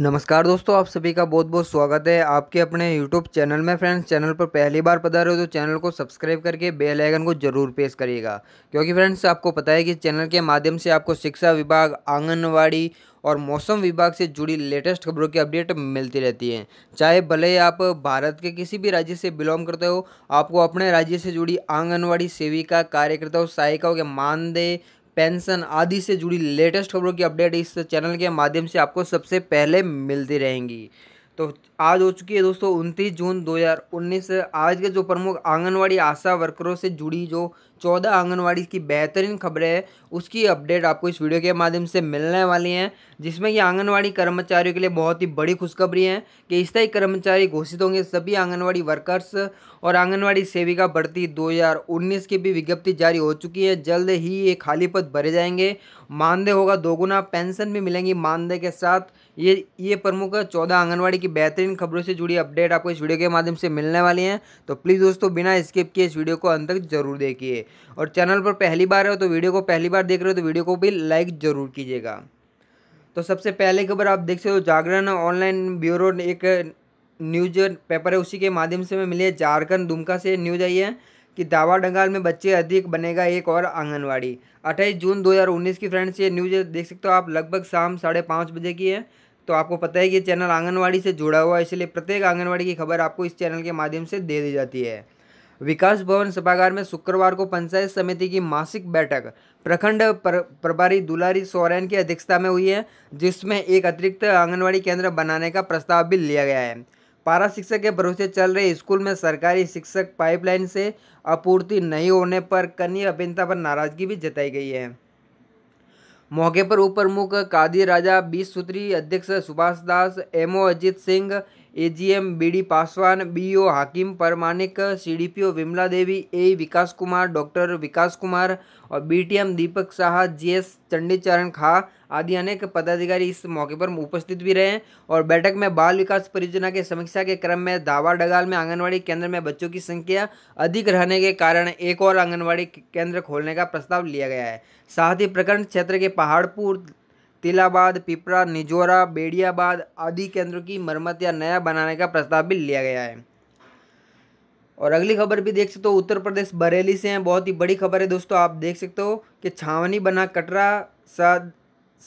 नमस्कार दोस्तों आप सभी का बहुत बहुत स्वागत है आपके अपने यूट्यूब चैनल में फ्रेंड्स चैनल पर पहली बार पधारे हो तो चैनल को सब्सक्राइब करके बेल आइकन को जरूर प्रेस करिएगा क्योंकि फ्रेंड्स आपको पता है कि चैनल के माध्यम से आपको शिक्षा विभाग आंगनवाड़ी और मौसम विभाग से जुड़ी लेटेस्ट खबरों की अपडेट मिलती रहती है चाहे भले आप भारत के किसी भी राज्य से बिलोंग करते हो आपको अपने राज्य से जुड़ी आंगनवाड़ी सेविका कार्यकर्ताओं सहायिकाओं के मानदेय पेंशन आदि से जुड़ी लेटेस्ट खबरों की अपडेट इस चैनल के माध्यम से आपको सबसे पहले मिलती रहेंगी तो आज हो चुकी है दोस्तों उनतीस जून 2019 आज के जो प्रमुख आंगनवाड़ी आशा वर्करों से जुड़ी जो 14 आंगनवाड़ी की बेहतरीन खबरें हैं उसकी अपडेट आपको इस वीडियो के माध्यम से मिलने वाली हैं जिसमें कि आंगनवाड़ी कर्मचारियों के लिए बहुत ही बड़ी खुशखबरी है कि स्थायी कर्मचारी घोषित होंगे सभी आंगनवाड़ी वर्कर्स और आंगनवाड़ी सेविका भर्ती दो की भी विज्ञप्ति जारी हो चुकी है जल्द ही ये खाली पद भरे जाएंगे मानदेय होगा दोगुना पेंशन भी मिलेंगी मानदेय के साथ ये ये प्रमुख चौदह आंगनवाड़ी की बेहतरीन खबरों से जुड़ी अपडेट आपको इस वीडियो के माध्यम से मिलने वाली हैं तो प्लीज़ दोस्तों बिना स्किप किए इस वीडियो को अंत तक जरूर देखिए और चैनल पर पहली बार हो तो वीडियो को पहली बार देख रहे हो तो वीडियो को भी लाइक ज़रूर कीजिएगा तो सबसे पहले खबर आप देख सकते हो जागरण ऑनलाइन ब्यूरो एक न्यूज पेपर है उसी के माध्यम से मैं मिली है झारखंड दुमका से न्यूज आई है कि दावा डंगाल में बच्चे अधिक बनेगा एक और आंगनवाड़ी 28 जून 2019 की फ्रेंड्स ये न्यूज़ देख सकते हो आप लगभग शाम साढ़े पाँच बजे की है तो आपको पता है कि चैनल आंगनवाड़ी से जुड़ा हुआ है इसलिए प्रत्येक आंगनवाड़ी की खबर आपको इस चैनल के माध्यम से दे दी जाती है विकास भवन सभागार में शुक्रवार को पंचायत समिति की मासिक बैठक प्रखंड प्रभारी दुलारी सोरेन की अध्यक्षता में हुई है जिसमें एक अतिरिक्त आंगनवाड़ी केंद्र बनाने का प्रस्ताव भी लिया गया है पारा शिक्षक के भरोसे चल रहे स्कूल में सरकारी शिक्षक पाइपलाइन से आपूर्ति नहीं होने पर कन्या अभियंता पर नाराजगी भी जताई गई है मौके पर उप प्रमुख कादी राजा बीस सूत्री अध्यक्ष Subhash Das MO Ajit Singh AGM BD Paswan BO Hakim Paramanik CDPO Vimla Devi ए विकास कुमार डॉक्टर विकास कुमार और बीटीएम दीपक शाह जीएस चंडीचरण खा आदि अनेक पदाधिकारी इस मौके पर उपस्थित भी रहे और बैठक में बाल विकास परियोजना के समीक्षा के क्रम में धावा डगाल में आंगनवाड़ी केंद्र में बच्चों की संख्या अधिक रहने के कारण एक और आंगनवाड़ी केंद्र खोलने का प्रस्ताव लिया गया है साथ ही प्रखंड क्षेत्र के पहाड़पुर तिलाबाद पिपरा निजोरा बेड़ियाबाद आदि केंद्रों की मरम्मत या नया बनाने का प्रस्ताव भी लिया गया है और अगली खबर भी देख सकते हो उत्तर प्रदेश बरेली से हैं बहुत ही बड़ी खबर है दोस्तों आप देख सकते हो कि छावनी बना कटरा साद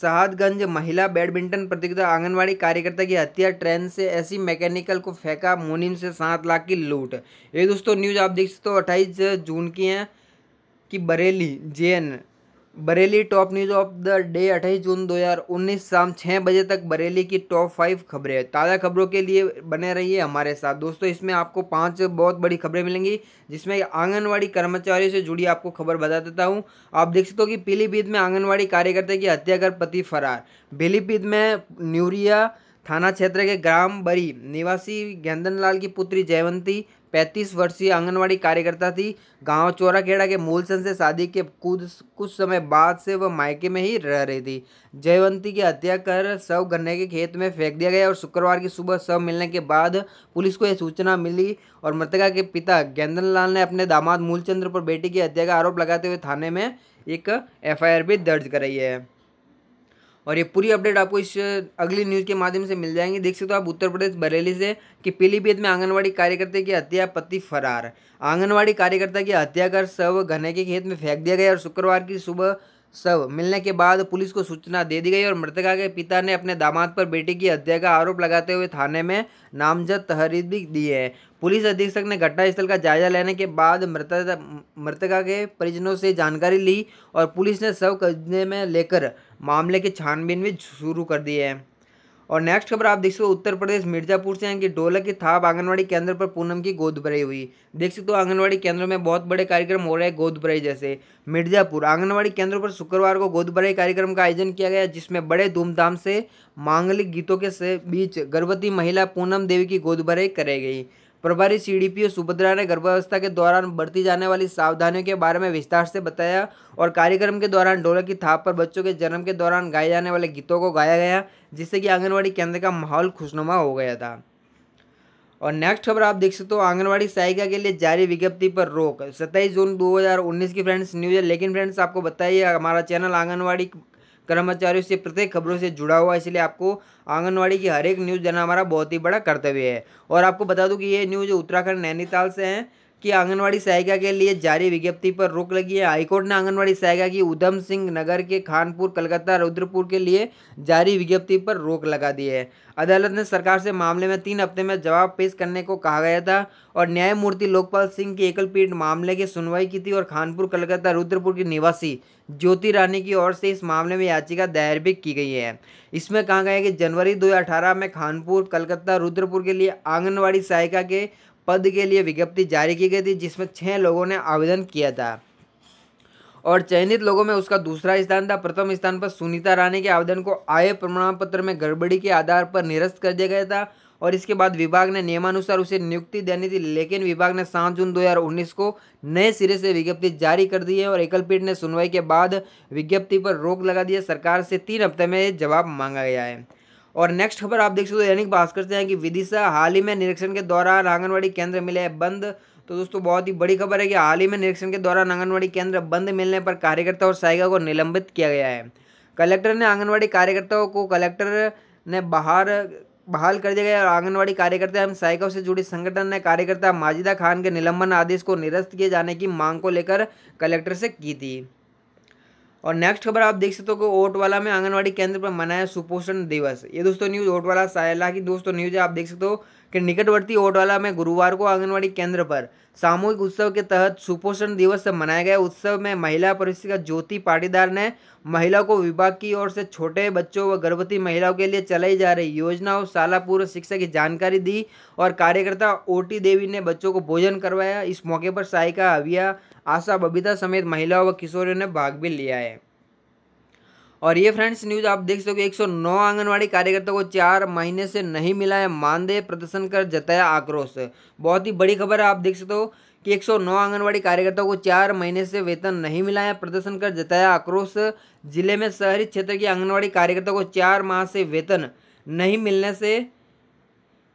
शहादगंज महिला बैडमिंटन प्रतियोगिता आंगनवाड़ी कार्यकर्ता की हत्या ट्रेन से ऐसी मैकेनिकल को फेंका मुनिम से सात लाख की लूट ये दोस्तों न्यूज़ आप देख सकते हो अट्ठाईस जून की हैं कि बरेली जे Bareilly top news of the day 28 June 2019 शाम छः बजे तक बरेली की टॉप फाइव खबरें ताज़ा खबरों के लिए बने रहिए हमारे साथ दोस्तों इसमें आपको पांच बहुत बड़ी खबरें मिलेंगी जिसमें आंगनवाड़ी कर्मचारियों से जुड़ी आपको खबर बता देता हूं आप देख सकते हो कि पीलीभीत में आंगनबाड़ी कार्यकर्ता की हत्या कर पति फरार पीलीभीत में न्यूरिया थाना क्षेत्र के ग्राम बरी निवासी गेंदनलाल की पुत्री जयवंती 35 वर्षीय आंगनवाड़ी कार्यकर्ता थी गांव खेड़ा के मूलसन से शादी के कुछ कुछ समय बाद से वह मायके में ही रह रही थी जयवंती की हत्या कर शव गन्ने के खेत में फेंक दिया गया और शुक्रवार की सुबह शव मिलने के बाद पुलिस को यह सूचना मिली और मृतका के पिता गेंदनलाल ने अपने दामाद मूलचंद्र पर बेटी की हत्या का आरोप लगाते हुए थाने में एक एफ भी दर्ज कराई है और ये पूरी अपडेट आपको इस अगली न्यूज़ के माध्यम से मिल जाएंगी देख सकते हो आप उत्तर प्रदेश बरेली से कि पीलीभीत में आंगनबाड़ी कार्यकर्ता की हत्या पति फरार आंगनबाड़ी कार्यकर्ता की हत्या कर सब घने के खेत में फेंक दिया गया और शुक्रवार की सुबह सब मिलने के बाद पुलिस को सूचना दे दी गई और मृतका के पिता ने अपने दामाद पर बेटी की हत्या का आरोप लगाते हुए थाने में नामजद तहरीर भी दी है पुलिस अधीक्षक ने घटनास्थल का जायजा लेने के बाद मृतका मृतका के परिजनों से जानकारी ली और पुलिस ने शव कब्जे में लेकर मामले की छानबीन भी शुरू कर दी है और नेक्स्ट खबर आप देख सकते हो उत्तर प्रदेश मिर्जापुर से हैं कि डोलक की थाप आंगनबाड़ी केंद्र पर पूनम की गोद भराई हुई देख सकते हो आंगनबाड़ी केंद्र में बहुत बड़े कार्यक्रम हो रहे हैं गोद भराई जैसे मिर्जापुर आंगनबाड़ी केंद्र पर शुक्रवार को गोद भराई कार्यक्रम का आयोजन किया गया जिसमें बड़े धूमधाम से मांगलिक गीतों के बीच गर्भवती महिला पूनम देवी की गोद भराई कराई गई प्रभारी सी सीडीपीओ सुभद्रा ने गर्भावस्था के दौरान बरती जाने वाली सावधानियों के बारे में विस्तार से बताया और कार्यक्रम के दौरान डोला की थाप पर बच्चों के जन्म के दौरान गाए जाने वाले गीतों को गाया गया जिससे कि आंगनबाड़ी केंद्र का माहौल खुशनुमा हो गया था और नेक्स्ट खबर आप देख सकते हो आंगनवाड़ी सहायिका के लिए जारी विज्ञप्ति पर रोक सत्ताईस जून 2019 की फ्रेंड्स न्यूज है लेकिन फ्रेंड्स आपको बताइए हमारा चैनल आंगनवाड़ी कर्मचारियों से प्रत्येक खबरों से जुड़ा हुआ इसलिए आपको आंगनवाड़ी की हर एक न्यूज़ देना हमारा बहुत ही बड़ा कर्तव्य है और आपको बता दूँ कि ये न्यूज़ उत्तराखंड नैनीताल से हैं कि आंगनवाड़ी सहायिका के लिए जारी विज्ञप्ति पर रोक लगी है हाईकोर्ट ने आंगनवाड़ी सहायिका की उधम सिंह नगर के खानपुर कलकत्ता रुद्रपुर के लिए जारी विज्ञप्ति पर रोक लगा दी है अदालत ने सरकार से मामले में तीन हफ्ते में जवाब पेश करने को कहा गया था और न्यायमूर्ति लोकपाल सिंह की एकल पीठ मामले की सुनवाई की थी और खानपुर कलकत्ता रुद्रपुर की निवासी ज्योति रानी की ओर से इस मामले में याचिका दायर भी की गई है इसमें कहा गया कि जनवरी 2018 में खानपुर कलकत्ता रुद्रपुर के लिए आंगनवाड़ी सहायिका के पद के लिए विज्ञप्ति जारी की गई थी जिसमें छः लोगों ने आवेदन किया था और चयनित लोगों में उसका दूसरा स्थान था प्रथम स्थान पर सुनीता रानी के आवेदन को आय प्रमाण पत्र में गड़बड़ी के आधार पर निरस्त कर दिया गया था और इसके बाद विभाग ने नियमानुसार उसे नियुक्ति देनी थी लेकिन विभाग ने सात जून 2019 को नए सिरे से विज्ञप्ति जारी कर दी है और एकलपीठ ने सुनवाई के बाद विज्ञप्ति पर रोक लगा दी है सरकार से तीन हफ्ते में जवाब मांगा गया है और नेक्स्ट खबर आप देख सकते हो दैनिक भास्कर से है कि विदिशा हाल ही में निरीक्षण के दौरान आंगनबाड़ी केंद्र मिले बंद तो दोस्तों बहुत ही बड़ी खबर है कि हाल ही में निरीक्षण के दौरान आंगनबाड़ी केंद्र बंद मिलने पर कार्यकर्ता और सहायिका को निलंबित किया गया है कलेक्टर ने आंगनबाड़ी कार्यकर्ताओं को कलेक्टर ने बाहर बहाल कर दिया गया और आंगनबाड़ी कार्यकर्ता एवं सहायकों से जुड़ी संगठन ने कार्यकर्ता माजिदा खान के निलंबन आदेश को निरस्त किए जाने की मांग को लेकर कलेक्टर से की थी और नेक्स्ट खबर आप देख सकते हो कि ओटवाला में आंगनवाड़ी केंद्र पर मनाया सुपोषण दिवस ये दोस्तों न्यूज़ ओटवाला सायला की दोस्तों न्यूज़ है आप देख सकते हो कि निकटवर्ती ओडवाला में गुरुवार को आंगनबाड़ी केंद्र पर सामूहिक उत्सव के तहत सुपोषण दिवस मनाया गया उत्सव में महिला परिषद का ज्योति पाटीदार ने महिला को विभाग की ओर से छोटे बच्चों व गर्भवती महिलाओं के लिए चलाई जा रही योजनाओं शाला पूर्व शिक्षा की जानकारी दी और कार्यकर्ता ओटी देवी ने बच्चों को भोजन करवाया इस मौके पर सहायिका अविया आशा बबीता समेत महिलाओं व किशोरियों ने भाग भी लिया है और ये फ्रेंड्स न्यूज आप देख सकते सौ 109 आंगनवाड़ी कार्यकर्ता को चार महीने से नहीं मिला है मानदेय प्रदर्शन कर जताया आक्रोश बहुत ही बड़ी खबर है आप देख सकते हो कि 109 आंगनवाड़ी कार्यकर्ताओं को चार महीने से वेतन नहीं मिला है प्रदर्शन कर जताया आक्रोश जिले में शहरी क्षेत्र की आंगनवाड़ी कार्यकर्ताओं को चार माह से वेतन नहीं मिलने से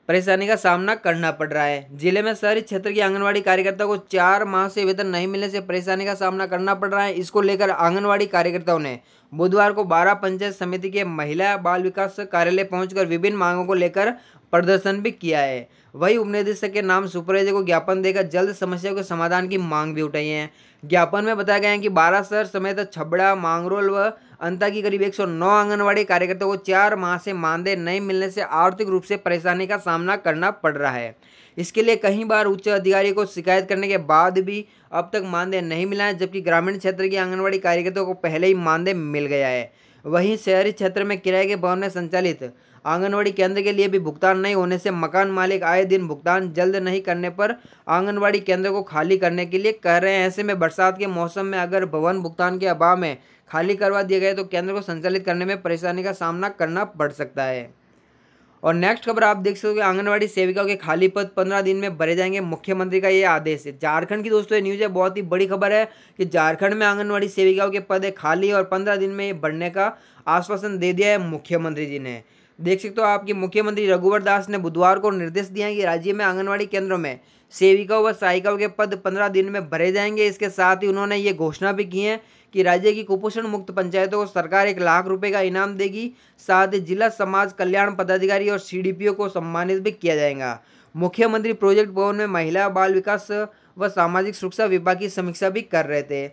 परेशानी का सामना करना पड़ रहा है जिले में शहरी क्षेत्र की आंगनवाड़ी कार्यकर्ताओं को चार माह से वेतन नहीं मिलने से परेशानी का सामना करना पड़ रहा है इसको लेकर आंगनवाड़ी कार्यकर्ताओं ने बुधवार को बारह पंचायत समिति के महिला बाल विकास कार्यालय पहुंचकर विभिन्न मांगों को लेकर प्रदर्शन भी किया है वही उपनिदेशक के नाम सुपरवाइजर को ज्ञापन देकर जल्द समस्या के समाधान की मांग भी उठाई है ज्ञापन में बताया गया है कि बारह शहर समेत छबड़ा मांगरोल व अंता की करीब 109 आंगनवाड़ी कार्यकर्ताओं को चार माह से मानदेय नहीं मिलने से आर्थिक रूप से परेशानी का सामना करना पड़ रहा है इसके लिए कई बार उच्च अधिकारी को शिकायत करने के बाद भी अब तक मानदेय नहीं मिला है जबकि ग्रामीण क्षेत्र की आंगनबाड़ी कार्यकर्ताओं को पहले ही मानदेय मिल गया है वहीं शहरी क्षेत्र में किराए के भवन में संचालित आंगनवाड़ी केंद्र के लिए भी भुगतान नहीं होने से मकान मालिक आए दिन भुगतान जल्द नहीं करने पर आंगनवाड़ी केंद्र को खाली करने के लिए कह रहे हैं ऐसे में बरसात के मौसम में अगर भवन भुगतान के अभाव में खाली करवा दिए गए तो केंद्र को संचालित करने में परेशानी का सामना करना पड़ सकता है और नेक्स्ट खबर आप देख सकते हो आंगनबाड़ी सेविकाओं के खाली पद पंद्रह दिन में भरे जाएंगे मुख्यमंत्री का ये आदेश है झारखंड की दोस्तों ये न्यूज़ है बहुत ही बड़ी खबर है कि झारखंड में आंगनबाड़ी सेविकाओं के पद है खाली और पंद्रह दिन में ये भरने का आश्वासन दे दिया है मुख्यमंत्री जी ने देख सकते हो आपके मुख्यमंत्री रघुवर दास ने बुधवार को निर्देश दिया है कि राज्य में आंगनबाड़ी केंद्रों में सेविकाओं व सहायिकाओं के पद पंद्रह दिन में भरे जाएंगे इसके साथ ही उन्होंने ये घोषणा भी की है कि राज्य की कुपोषण मुक्त पंचायतों को सरकार एक लाख रुपए का इनाम देगी साथ ही जिला समाज कल्याण पदाधिकारी और सी को सम्मानित भी किया जाएगा मुख्यमंत्री प्रोजेक्ट भवन में महिला बाल विकास व सामाजिक सुरक्षा विभाग की समीक्षा भी कर रहे थे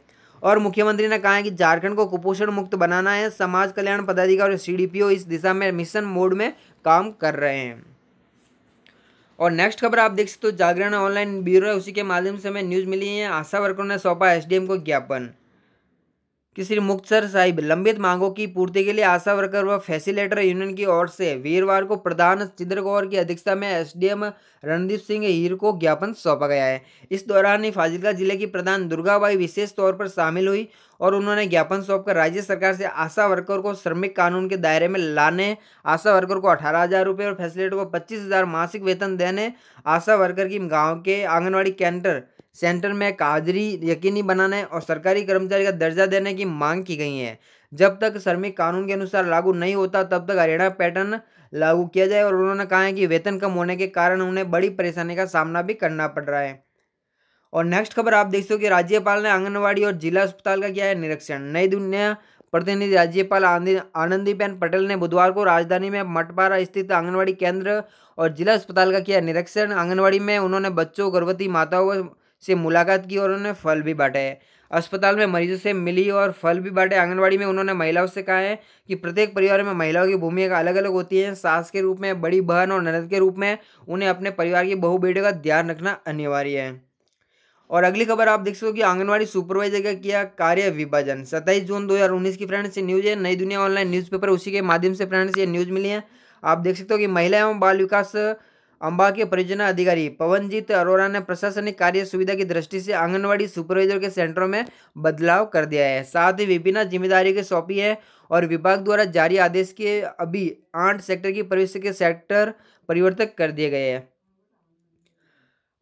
और मुख्यमंत्री ने कहा है कि झारखंड को कुपोषण मुक्त बनाना है समाज कल्याण पदाधिकारी और सीडीपीओ इस दिशा में मिशन मोड में काम कर रहे हैं और नेक्स्ट खबर आप देख सकते हो जागरण ऑनलाइन ब्यूरो है उसी के माध्यम से हमें न्यूज़ मिली है आशा वर्करों ने सौंपा एसडीएम को ज्ञापन कि श्री मुख्तसर साहिब लंबित मांगों की पूर्ति के लिए आशा वर्कर व फैसिलेटर यूनियन की ओर से वीरवार को प्रधान चंद्र गौर की अध्यक्षता में एसडीएम रणदीप सिंह हीर को ज्ञापन सौंपा गया है इस दौरान ही फाजिलका जिले की प्रधान दुर्गाबाई विशेष तौर पर शामिल हुई और उन्होंने ज्ञापन सौंपकर राज्य सरकार से आशा वर्कर को श्रमिक कानून के दायरे में लाने आशा वर्कर को अठारह हज़ार रुपये और फैसिलेटर को पच्चीस हज़ार मासिक वेतन देने आशा वर्कर की गाँव के आंगनबाड़ी कैंटर सेंटर में हाजिरी यकीनी बनाने और सरकारी कर्मचारी का दर्जा देने की मांग की गई है जब तक श्रमिक कानून के अनुसार लागू नहीं होता तब तक हरियाणा पैटर्न लागू किया जाए और उन्होंने कहा है कि वेतन कम होने के कारण उन्हें बड़ी परेशानी का सामना भी करना पड़ रहा है और नेक्स्ट खबर आप देख सकते हो कि राज्यपाल ने आंगनबाड़ी और जिला अस्पताल का किया है निरीक्षण नई दुनिया प्रतिनिधि राज्यपाल आनंदीबेन पटेल ने बुधवार को राजधानी में मटपारा स्थित आंगनबाड़ी केंद्र और जिला अस्पताल का किया निरीक्षण आंगनबाड़ी में उन्होंने बच्चों गर्भवती माताओं से मुलाकात की और उन्होंने फल भी बांटे अस्पताल में मरीजों से मिली और फल भी बांटे आंगनबाड़ी में उन्होंने महिलाओं से कहा है कि प्रत्येक परिवार में महिलाओं की भूमिका अलग अलग होती है सास के रूप में बड़ी बहन और ननद के रूप में उन्हें अपने परिवार की बहु बेटे का ध्यान रखना अनिवार्य है और अगली खबर आप देख सको कि आंगनवाड़ी सुपरवाइजर का किया कार्य विभाजन सत्ताईस जून 2019 की फ्रेंड्स ये न्यूज है नई दुनिया ऑनलाइन न्यूज़पेपर उसी के माध्यम से फ्रेंड्स ये न्यूज़ मिली है आप देख सकते हो कि महिला एवं बाल विकास अम्बा के परियोजना अधिकारी पवनजीत अरोरा ने प्रशासनिक कार्य सुविधा की दृष्टि से आंगनवाड़ी सुपरवाइजर के सेंटरों में बदलाव कर दिया है साथ ही विभिन्न जिम्मेदारी के सौंपी है और विभाग द्वारा जारी आदेश के अभी आठ सेक्टर की प्रवेश के सेक्टर परिवर्तक कर दिए गए हैं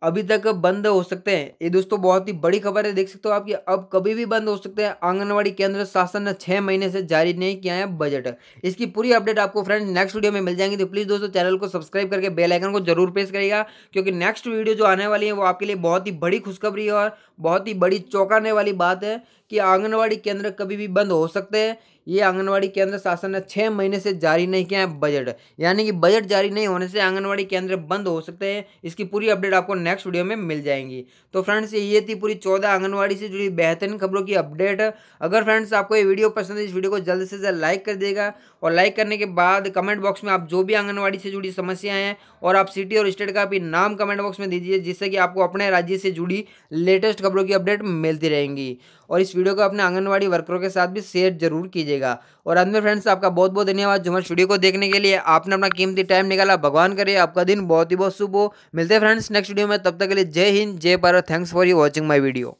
अभी तक बंद हो सकते हैं ये दोस्तों बहुत ही बड़ी खबर है देख सकते हो आपकी अब कभी भी बंद हो सकते हैं आंगनवाड़ी केंद्र शासन ने छह महीने से जारी नहीं किया है बजट इसकी पूरी अपडेट आपको फ्रेंड नेक्स्ट वीडियो में मिल जाएंगी तो प्लीज़ दोस्तों चैनल को सब्सक्राइब करके बेल आइकन को जरूर प्रेस करेगा क्योंकि नेक्स्ट वीडियो जो आने वाली है वो आपके लिए बहुत ही बड़ी खुशखबरी और बहुत ही बड़ी चौंकाने वाली बात है कि आंगनवाड़ी केंद्र कभी भी बंद हो सकते हैं ये आंगनवाड़ी केंद्र शासन ने छः महीने से जारी नहीं किया है बजट यानी कि बजट जारी नहीं होने से आंगनवाड़ी केंद्र बंद हो सकते हैं इसकी पूरी अपडेट आपको नेक्स्ट वीडियो में मिल जाएंगी तो फ्रेंड्स ये थी पूरी चौदह आंगनवाड़ी से जुड़ी बेहतरीन खबरों की अपडेट अगर फ्रेंड्स आपको ये वीडियो पसंद है इस वीडियो को जल्द से जल्द लाइक कर देगा और लाइक करने के बाद कमेंट बॉक्स में आप जो भी आंगनबाड़ी से जुड़ी समस्याएं हैं और आप सिटी और स्टेट का भी नाम कमेंट बॉक्स में दीजिए जिससे कि आपको अपने राज्य से जुड़ी लेटेस्ट खबरों की अपडेट मिलती रहेंगी और इस वीडियो को अपने आंगनबाड़ी वर्करों के साथ भी शेयर जरूर कीजिएगा और अंत में फ्रेंड्स आपका बहुत बहुत धन्यवाद जो वीडियो को देखने के लिए आपने अपना कीमती टाइम निकाला भगवान करे आपका दिन बहुत ही बहुत शुभ हो मिलते हैं फ्रेंड्स नेक्स्ट वीडियो में तब तक के लिए जय हिंद जय Bharat thanks for you watching my video